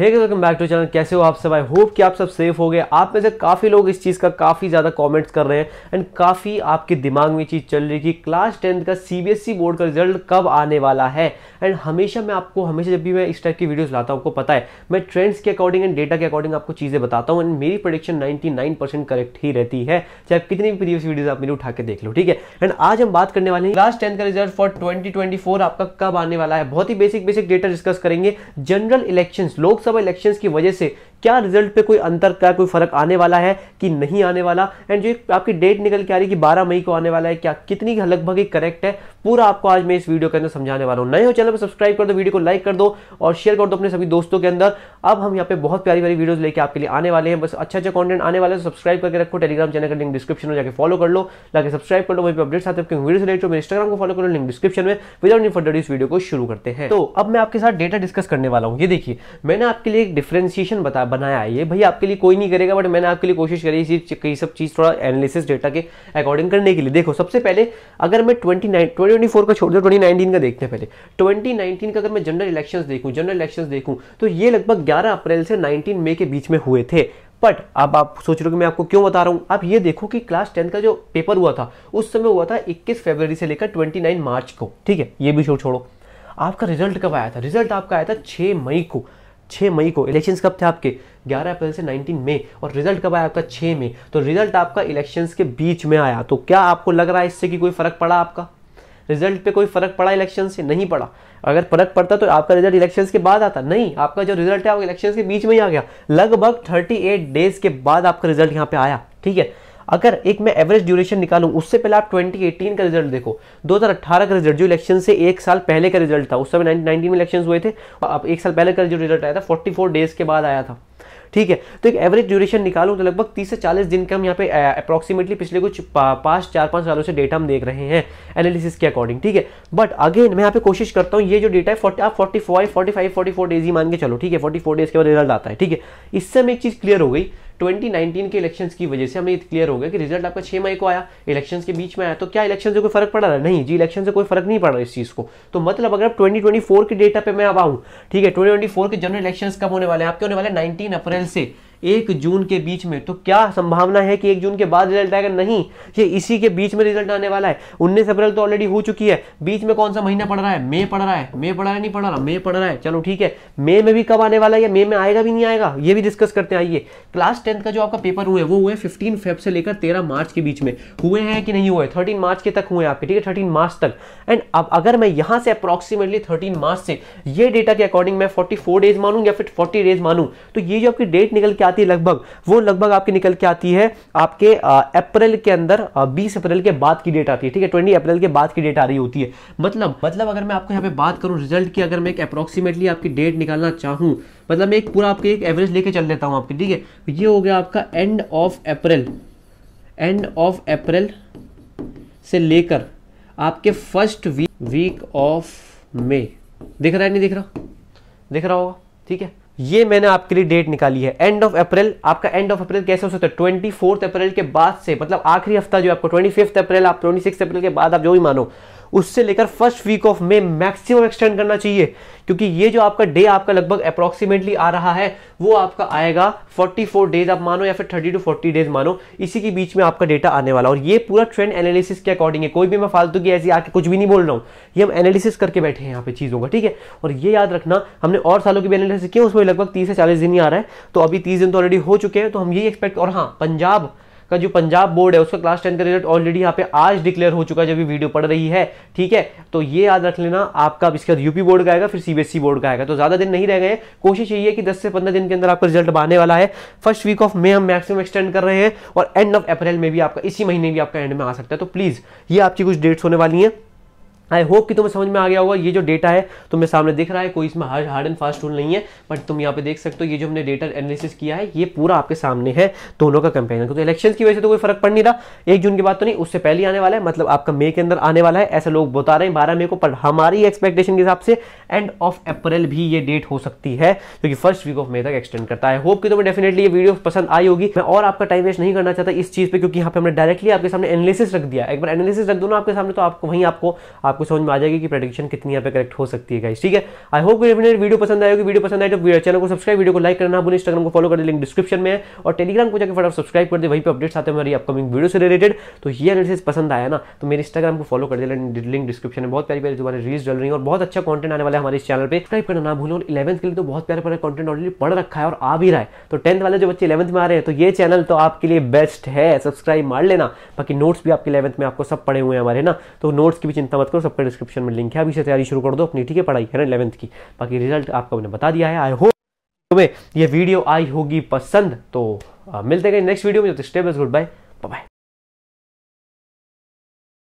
hey welcome back to channel कैसे हो आप सब आई होप कि आप सब सेफ हो गए आप में से काफ़ी लोग इस चीज़ का काफ़ी ज़्यादा कमेंट्स कर रहे हैं एंड काफ़ी आपके दिमाग में चीज़ चल रही है कि क्लास टेंथ का सीबीएसई बोर्ड e का रिजल्ट कब आने वाला है एंड हमेशा मैं आपको हमेशा जब भी मैं इस टाइप की वीडियोज़ लाता हूँ आपको पता है मैं ट्रेंड्स के अकॉर्डिंग एंड डेटा के अकॉर्डिंग आपको चीज़ें बताता हूँ एंड मेरी प्रोडिक्शन नाइन्टी करेक्ट ही रहती है चाहे कितनी भी प्रीवियस वीडियोज आप मेरी उठा के देख लो ठीक है एंड आज हम बात करने वाले हैं क्लास टेंथ का रिजल्ट फॉर ट्वेंटी आपका कब आने वाला है बहुत ही बेसिक बेसिक डेटा डिस्कस करेंगे general election Lok Sabha Lok Sabha elections की वजह से क्या रिजल्ट पे कोई अंतर का कोई फर्क आने वाला है कि नहीं आने वाला एंड जो आपकी डेट निकल के आ रही है कि बारह मई को आने वाला है क्या कितनी लगभग ही करेक्ट है पूरा आपको आज मैं इस वीडियो के अंदर समझाने वाला हूँ नए हो चैनल पर सब्सक्राइब कर दो वीडियो को लाइक कर दो और शेयर कर दो अपने सभी दोस्तों के अंदर अब हम यहाँ पे बहुत प्यारी प्यारी वीडियोज लेके आपके लिए आने वाले हैं बस अच्छा अच्छा कॉन्टेंट आने वाले सब्सक्राइब तो करके रखो टेलीग्राम चैनल का लिंक डिस्क्रिप्शन में जाकर फॉलो कर लो लाके सब्सक्राइब कर लो वहीं पर अपडेट्स आते हैं वीडियो रिलेटेड मेरे इंस्टाग्राम को फॉलो करो लिंक डिस्क्रिप्शन में विदाउट इन फर्डर इस वीडियो को शुरू करते हैं तो अब मैं आपके साथ डेटा डिस्कस करने वाला हूँ ये देखिए मैंने आपके लिए एक डिफ्रेंसिएशन बताया बनाया है ये भाई आपके लिए कोई नहीं करेगा बट मैंने आपके लिए कोशिश करी इसी कई सब चीज़ थोड़ा एनालिसिस डेटा के अकॉर्डिंग करने के लिए देखो सबसे पहले अगर मैं twenty nine twenty twenty four का छोड़ दूँ ट्वेंटी नाइनटीन का देखते हैं पहले ट्वेंटी नाइनटीन का अगर मैं जनरल इलेक्शन देखूँ जनरल इलेक्शन देखूँ तो ये लगभग ग्यारह अप्रैल से नाइनटीन मई के बीच में हुए थे बट अब आप सोच रहे हो कि मैं आपको क्यों बता रहा हूँ आप ये देखो कि क्लास टेंथ का जो पेपर हुआ था उस समय हुआ था 21 फरवरी से लेकर 29 मार्च को ठीक है ये भी छोड़ छोड़ो आपका रिजल्ट कब आया था रिजल्ट आपका आया था 6 मई को छः मई को इलेक्शन कब थे आपके 11 अप्रैल से 19 मई और रिजल्ट कब आया आपका 6 मई तो रिजल्ट आपका इलेक्शन के बीच में आया तो क्या आपको लग रहा है इससे कि कोई फर्क पड़ा आपका रिजल्ट पे कोई फर्क पड़ा इलेक्शन से नहीं पड़ा अगर फर्क पड़ता तो आपका रिजल्ट इलेक्शन के बाद आता नहीं आपका जो रिजल्ट है वो इलेक्शन के बीच में ही आ गया लगभग थर्टी डेज के बाद आपका रिजल्ट यहाँ पे आया ठीक है अगर एक मैं एवरेज ड्यूरेशन निकालूं उससे पहले आप 2018 का रिजल्ट देखो 2018 का रिजल्ट जो इलेक्शन से एक साल पहले का रिजल्ट था उस समय 19 में इलेक्शन हुए थे अब एक साल पहले का जो रिजल्ट आया था 44 डेज के बाद आया था ठीक है तो एक एवरेज ड्यूरेशन निकालूं तो लगभग 30 से 40 दिन का हम यहाँ पे अप्रॉक्सीमेटली पिछले कुछ पांच चार पांच सालों से डेटा हम देख रहे हैं एनालिसिस के अकॉर्डिंग ठीक है बट अगेन मैं यहाँ पे कोशिश करता हूँ ये जो डेटा है फोर्टी आप forty five forty four days ही मान के चलो ठीक है फोर्टी डेज के बाद रिजल्ट आता है ठीक है इससे हमें एक चीज़ क्लियर हो गई 2019 के इलेक्शंस की वजह से हमें क्लियर हो गया कि रिजल्ट आपका छह मई को आया इलेक्शंस के बीच में आया तो क्या इलेक्शन से कोई फर्क पड़ रहा है नहीं जी इलेक्शन से कोई फर्क नहीं पड़ रहा इस चीज को तो मतलब अगर आप 2024 के डेटा पे मैं अब आऊँ ठीक है 2024 के जनरल इलेक्शंस कब होने वाले हैं आपके होने वाले 19 अप्रैल से एक जून के बीच में तो क्या संभावना है कि एक जून के बाद रिजल्ट आएगा नहीं ये इसी के बीच में रिजल्ट आने वाला है उन्नीस अप्रैल तो ऑलरेडी हो चुकी है बीच में कौन सा महीना पड़ रहा है मे पड़ रहा है मे पड़ रहा है नहीं पड़ रहा मे पड़ रहा है चलो ठीक है मे में भी कब आने वाला है या मे में आएगा भी नहीं आएगा ये भी डिस्कस करते आइए क्लास टेंथ का जो आपका पेपर हुआ है वो हुए फिफ्टीन फेब से लेकर तेरह मार्च के बीच में हुए हैं कि नहीं हुए थर्टीन मार्च के तक हुए आपके ठीक है थर्टीन मार्च तक एंड अब अगर मैं यहाँ से अप्रोक्सीमेटली थर्टीन मार्च से ये डेटा के अकॉर्डिंग मैं फोर्टी डेज मानूँ या फिर फोर्टी डेज मानूँ तो ये जो आपकी डेट निकल के आती है लगभग वो लगभग आपकी निकल के आती है आपके अप्रैल के अंदर बीस अप्रैल के बाद की डेट आती है ठीक है ट्वेंटी अप्रैल के बाद की डेट आ रही होती है मतलब मतलब अगर मैं आपको यहाँ पे बात करूँ रिजल्ट की अगर मैं एक अप्रोक्सीमेटली आपकी डेट निकालना चाहूँ मतलब मैं एक पूरा आपके एक एवरेज लेके चल लेता हूँ आपके ठीक है तो ये हो गया आपका end of April end of April से लेकर आपके first week week of May दिख रहा है नहीं दिख रहा दिख रहा होगा ठीक है ये मैंने आपके लिए डेट निकाली है एंड ऑफ अप्रैल आपका एंड ऑफ अप्रैल कैसे हो सकता है ट्वेंटी फोर्थ अप्रैल के बाद से मतलब आखिरी हफ्ता जो आपको ट्वेंटी फिफ्थ अप्रैल आप ट्वेंटी सिक्स अप्रैल के बाद आप जो भी मानो उससे लेकर first week of May maximum extend करना चाहिए क्योंकि ये जो आपका डे आपका लगभग अप्रोक्सीमेटली आ रहा है वो आपका आएगा 44 डेज आप मानो या फिर 30 टू 40 डेज मानो इसी के बीच में आपका डेटा आने वाला और ये पूरा ट्रेंड एनालिसिस के अकॉर्डिंग है कोई भी मैं फालतू की ऐसी आके कुछ भी नहीं बोल रहा हूँ ये हम एनालिसिस करके बैठे हैं यहाँ पे चीज़ों का ठीक है और ये याद रखना हमने और सालों की भी एनालिसिस किया उसमें लगभग तीस से चालीस दिन ही आ रहा है तो अभी तीस दिन तो ऑलरेडी हो चुके हैं तो हम यही एक्सपेक्ट और हाँ पंजाब का जो पंजाब बोर्ड है उसका क्लास टेन का रिजल्ट ऑलरेडी यहाँ पे आज डिक्लेयर हो चुका है जब ये वीडियो पड़ रही है ठीक है तो ये याद रख लेना आपका इसके बाद यूपी बोर्ड का आएगा फिर सीबीएसई बोर्ड e का आएगा तो ज़्यादा दिन नहीं रह गए कोशिश यही है कि दस से पंद्रह दिन के अंदर आपका रिजल्ट आने वाला है फर्स्ट वीक ऑफ मे हम मैक्सिमम एक्सटेंड कर रहे हैं और एंड ऑफ अप्रैल में भी आपका इसी महीने भी आपका एंड में आ सकता है तो प्लीज़ ये आपकी कुछ डेट्स होने वाली हैं आई होप कि तुम्हें समझ में आ गया होगा ये जो डेटा है तुम्हें सामने दिख रहा है कोई इसमें हार्ड एंड फास्ट रूल नहीं है बट तुम यहाँ पे देख सकते हो ये जो हमने डेटा एनालिसिस किया है ये पूरा आपके सामने है दोनों का कंपेरिजन तो इलेक्शन की वजह से तो कोई फर्क पड़ नहीं रहा एक जून की बात तो नहीं उससे पहले आने वाला है मतलब आपका मे के अंदर आने वाला है ऐसे लोग बता रहे हैं बारह मे को पर हमारी एक्सपेक्टेशन के हिसाब से एंड ऑफ अप्रैल भी ये डेट हो सकती है क्योंकि फर्स्ट वीक ऑफ मे तक एक्सटेंड करता है होप कि तुम्हें डेफिनेटली ये वीडियो पसंद आई होगी मैं और आपका टाइम वेस्ट नहीं करना चाहता इस चीज पर क्योंकि यहाँ पे हमने डायरेक्टली आपके सामने एनालिसिस रख दिया एक बार एनालिसिस रख दो ना आपके सामने तो आपको वहीं आपको आप आपको समझ में आ जाएगी कि प्रडिक्शन कितनी यहाँ पे करेक्ट हो सकती है ठीक है आई होप वीडियो पसंद आएगी वीडियो पसंद आए तो चैनल को सब्सक्राइब वीडियो को लाइक करना भूलें इंस्टाग्राम को फॉलो कर लिंक डिस्क्रिप्शन में है और टेलीग्राम को जाकर फटाफट सब्सक्राइब कर दे वहीं पर अपडेट्स आते हैं हमारी अपकमिंग वीडियो से रिलेटेड तो ये एनालिसिस पसंद आया ना तो मेरे इंस्टाग्राम को फॉलो कर दे लिंक डिस्क्रिप्शन में बहुत प्यारी प्यारी तुम्हारे रील्स डल रही है और बहुत अच्छा कॉन्टेंट आने वाला हमारे इस चैनल पर सब्सक्राइब करना ना भूलो इलेवंथ के लिए तो बहुत प्यारा प्यारा कॉन्टेंट ऑलरेडी पढ़ रखा है और आ भी रहा है तो टेंथ वाले जो बच्चे इलेवंथ में आ रहे हैं तो ये चैनल तो आपके लिए बेस्ट है सब्सक्राइब मार लेना बाकी नोट्स भी आपके इलेवंथ में आपको सब पड़े हुए हैं हमारे ना तो नोट्स की भी चिंता मत करो ऊपर तो डिस्क्रिप्शन में लिंक है अभी से तैयारी शुरू कर दो अपनी ठीक है पढ़ाई करें इलेवंथ की बाकी रिजल्ट आपको मैंने बता दिया है आई होप तुम्हें ये वीडियो आई होगी पसंद तो मिलते गए नेक्स्ट वीडियो में तो स्टेबल गुड बाय बाय